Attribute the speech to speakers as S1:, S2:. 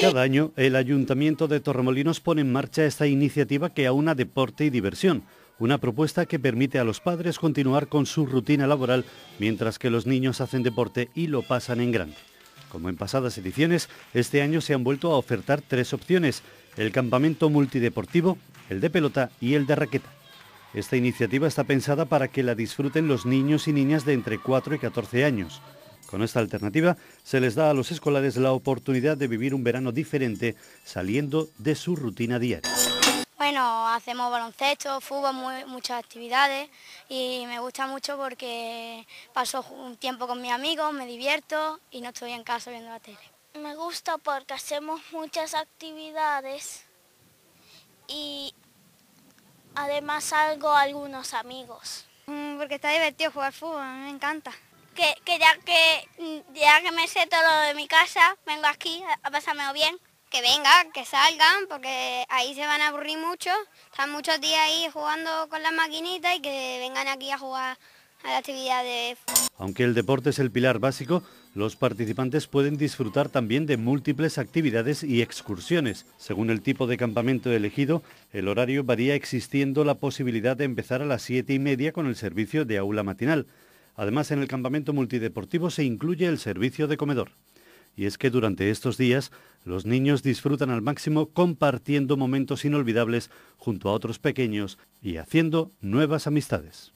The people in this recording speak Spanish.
S1: Cada año el Ayuntamiento de Torremolinos pone en marcha esta iniciativa que aúna deporte y diversión, una propuesta que permite a los padres continuar con su rutina laboral mientras que los niños hacen deporte y lo pasan en grande. Como en pasadas ediciones, este año se han vuelto a ofertar tres opciones, el campamento multideportivo, el de pelota y el de raqueta. Esta iniciativa está pensada para que la disfruten los niños y niñas de entre 4 y 14 años. Con esta alternativa se les da a los escolares la oportunidad de vivir un verano diferente saliendo de su rutina diaria.
S2: Bueno, hacemos baloncesto, fútbol, muchas actividades y me gusta mucho porque paso un tiempo con mis amigos, me divierto y no estoy en casa viendo la tele. Me gusta porque hacemos muchas actividades y además salgo a algunos amigos. Mm, porque está divertido jugar fútbol, me encanta que, mm, ya que me sé todo de mi casa, vengo aquí a bien. Que vengan, que salgan, porque ahí se van a aburrir mucho. Están muchos días ahí jugando con las maquinitas y que vengan aquí a jugar a la actividad de...
S1: Aunque el deporte es el pilar básico, los participantes pueden disfrutar también de múltiples actividades y excursiones. Según el tipo de campamento elegido, el horario varía existiendo la posibilidad de empezar a las siete y media con el servicio de aula matinal. Además, en el campamento multideportivo se incluye el servicio de comedor. Y es que durante estos días los niños disfrutan al máximo compartiendo momentos inolvidables junto a otros pequeños y haciendo nuevas amistades.